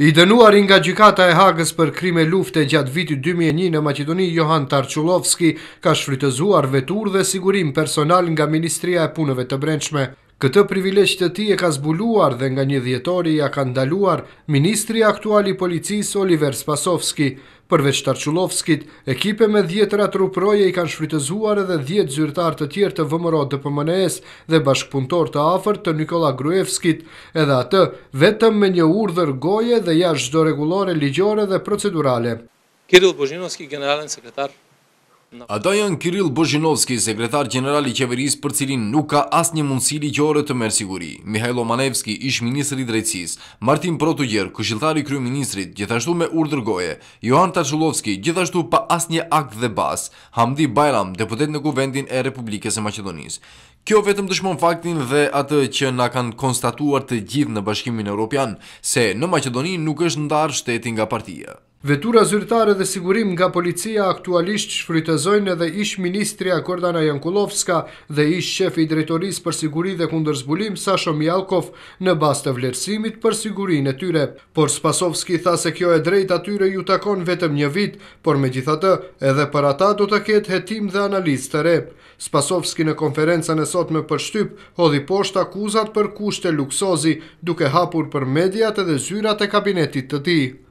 I dënuar nga gjykata e Hagës për krime lufte gjatë vitit 2001 në Macedoni, Johan Tarçullovski ka shfrytëzuar vetur dhe sigurim personal nga Ministria e Punëve të Brendshme. Këtë privilegjë të ti e ka zbuluar dhe nga një djetori ja ka ndaluar Ministri Aktuali Policis Oliver Spasovski. Përveç Tarqulovskit, ekipe me djetëra truproje i kanë shfrytëzuar edhe djetë zyrtar të tjerë të vëmëro të pëmënes dhe bashkëpuntor të afer të Nikola Gruevskit, edhe atë vetëm me një urdhër goje dhe jashtë do regulore, ligjore dhe procedurale. Kirill Bozhinovski, generalin sekretar Ata janë Kirill Bozhinovski, sekretar general i qeverisë për cilin nuk ka asë një mundësi ligjore të merë siguri. Mihajlo Manevski ish Ministri i Drejtsis, Martin Protugjer, këshiltari kryu Ministrit, gjithashtu me urdër Johan Tarsulovski, gjithashtu pa asë një akt dhe bas, Hamdi Bajram, deputet në kuvendin e Republikës e Macedonisë. Kjo vetëm dëshmon faktin dhe atë që na kanë konstatuar të gjithë në bashkimin e Europian, se në Macedoninë nuk është ndarë shtetin nga partia. Vetura zyrtare dhe sigurim nga policia aktualisht shfrytëzojnë edhe ish ministri Gordana Jankulovska dhe ish shefi i drejtoris për siguri dhe kundër Sasho Mjalkov në bastë të vlerësimit për sigurin e tyre. Por Spasovski tha se kjo e drejt atyre ju takon vetëm një vit, por me gjithatë edhe për ata do të ketë hetim dhe analiz të rep. Spasovski në konferenca sot me përshtyp, hodhi posht akuzat për kushte luksozi duke hapur për mediat edhe zyrat e kabinetit të ti.